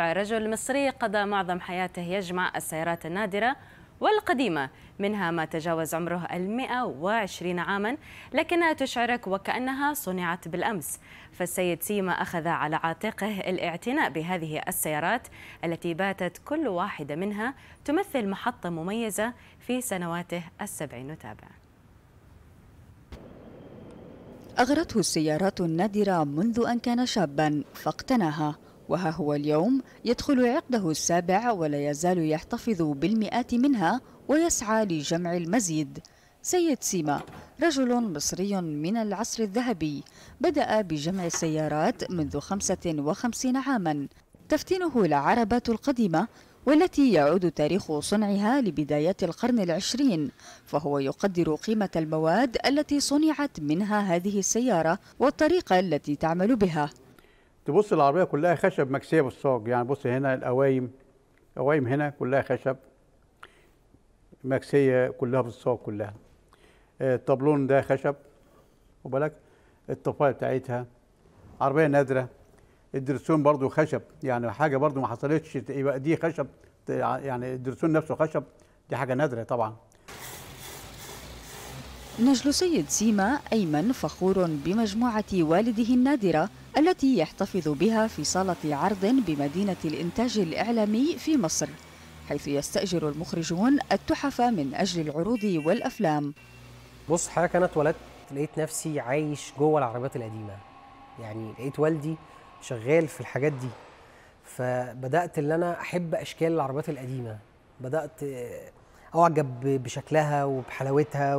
رجل مصري قضى معظم حياته يجمع السيارات النادرة والقديمة منها ما تجاوز عمره المئة وعشرين عاما لكنها تشعرك وكأنها صنعت بالأمس فالسيد سيما أخذ على عاتقه الاعتناء بهذه السيارات التي باتت كل واحدة منها تمثل محطة مميزة في سنواته السبعين نتابع أغرته السيارات النادرة منذ أن كان شابا فاقتناها وها هو اليوم يدخل عقده السابع ولا يزال يحتفظ بالمئات منها ويسعى لجمع المزيد سيد سيما رجل مصري من العصر الذهبي بدأ بجمع السيارات منذ 55 عاما تفتنه العربات القديمة والتي يعود تاريخ صنعها لبدايات القرن العشرين فهو يقدر قيمة المواد التي صنعت منها هذه السيارة والطريقة التي تعمل بها تبص العربيه كلها خشب مكسيه بالصاج يعني بص هنا القوايم قوايم هنا كلها خشب مكسيه كلها بالصاج كلها آه، الطبلون ده خشب وبالك الطفايه بتاعتها عربيه نادره الدرسون برضو خشب يعني حاجه برضو ما حصلتش يبقى دي خشب يعني الدرسون نفسه خشب دي حاجه نادره طبعا نجل سيد سيما أيمن فخور بمجموعة والده النادرة التي يحتفظ بها في صالة عرض بمدينة الإنتاج الإعلامي في مصر حيث يستأجر المخرجون التحف من أجل العروض والأفلام بص حضرتك أنا اتولدت لقيت نفسي عايش جوه العربيات القديمة يعني لقيت والدي شغال في الحاجات دي فبدأت اللي أنا أحب أشكال العربيات القديمة بدأت آه، أعجب بشكلها وبحلاوتها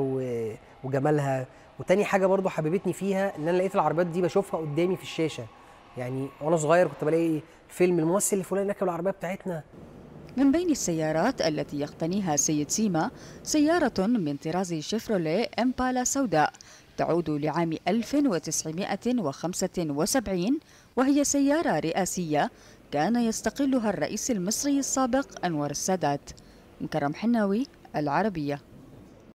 وجمالها وتاني حاجه برضو حببتني فيها ان انا لقيت العربيات دي بشوفها قدامي في الشاشه يعني وانا صغير كنت بلاقي فيلم الممثل الفلاني ركب العربيه بتاعتنا من بين السيارات التي يقتنيها سيد سيما سيارة من طراز شيفروليه امبالا سوداء تعود لعام 1975 وهي سيارة رئاسية كان يستقلها الرئيس المصري السابق أنور السادات مكرم حناوي العربية